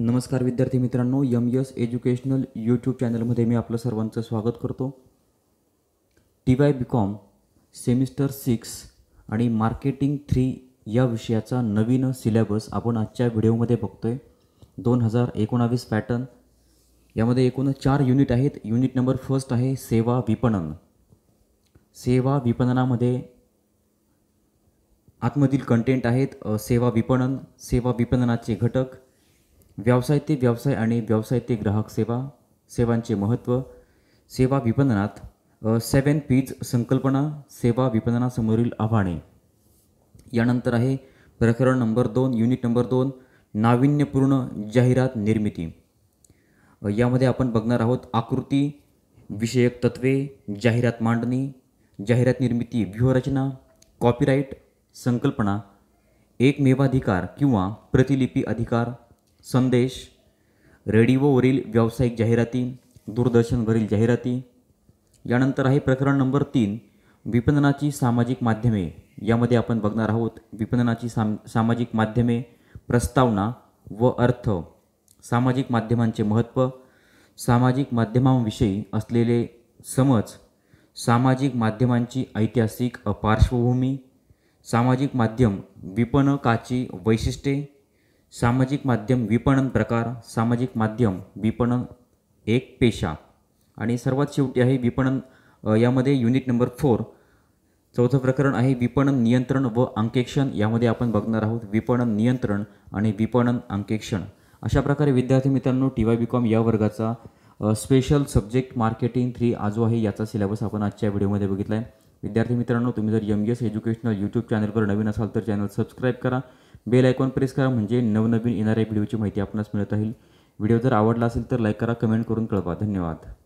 नमस्कार विद्यार्थी मित्रांनो यम यस एज्युकेशनल यूट्यूब चॅनलमध्ये मी आपलं सर्वांचं स्वागत करतो T Y B com semester six आणि मार्केटिंग थ्री या विषयाचा नवीन सिलेबस आपण आजच्या व्हिडिओमध्ये बघतोय दोन हजार एकोणावीस पॅटर्न यामध्ये एकूण चार युनिट आहेत युनिट नंबर फर्स्ट आहे सेवा विपणन सेवा विपणनामध्ये आतमधील कंटेंट आहेत सेवा विपणन सेवा विपणनाचे घटक व्यवसाय ते व्यवसाय आणि व्यवसाय ते ग्राहक सेवा सेवांचे महत्त्व सेवा विपणनात सेवन पीज संकल्पना सेवा विपणनासमोरील आव्हाने यानंतर आहे प्रकरण नंबर दोन युनिट नंबर दोन नाविन्यपूर्ण जाहिरात निर्मिती यामध्ये आपण बघणार आहोत आकृती विषयक तत्वे जाहिरात मांडणी जाहिरात निर्मिती व्यूहरचना कॉपीराईट संकल्पना एकमेवाधिकार किंवा प्रतिलिपी अधिकार संदेश रेडिओवरील व्यावसायिक जाहिराती दूरदर्शनवरील जाहिराती यानंतर आहे प्रकरण नंबर तीन विपणनाची सामाजिक माध्यमे यामध्ये आपण बघणार आहोत विपणनाची साम सामाजिक माध्यमे प्रस्तावना व अर्थ सामाजिक माध्यमांचे महत्त्व सामाजिक माध्यमांविषयी असलेले समज सामाजिक माध्यमांची ऐतिहासिक पार्श्वभूमी सामाजिक माध्यम विपणकाची वैशिष्ट्ये सामाजिक माध्यम विपणन प्रकार सामाजिक माध्यम विपणन एक पेशा आणि सर्वात शेवटी आहे विपणन यामध्ये युनिट नंबर फोर चौथं प्रकरण आहे विपणन नियंत्रण व अंकेक्षण यामध्ये आपण बघणार आहोत विपणन नियंत्रण आणि विपणन अंकेक्षण अशा प्रकारे विद्यार्थी मित्रांनो टी वाय बी कॉम या वर्गाचा स्पेशल सब्जेक्ट मार्केटिंग थ्री आजो आहे याचा सिलेबस आपण आजच्या व्हिडिओमध्ये बघितला आहे विद्यार्थी मित्रांनो तुम्ही जर यम एस एज्युकेशनल यूट्यूब चॅनलवर नवीन असाल तर चॅनल सबस्क्राईब करा बेल आयकॉन प्रेस करा म्हणजे नवनवीन येणाऱ्या व्हिडिओची माहिती आपणास मिळत राहील व्हिडिओ जर आवडला असेल तर लाईक करा कमेंट करून कळवा धन्यवाद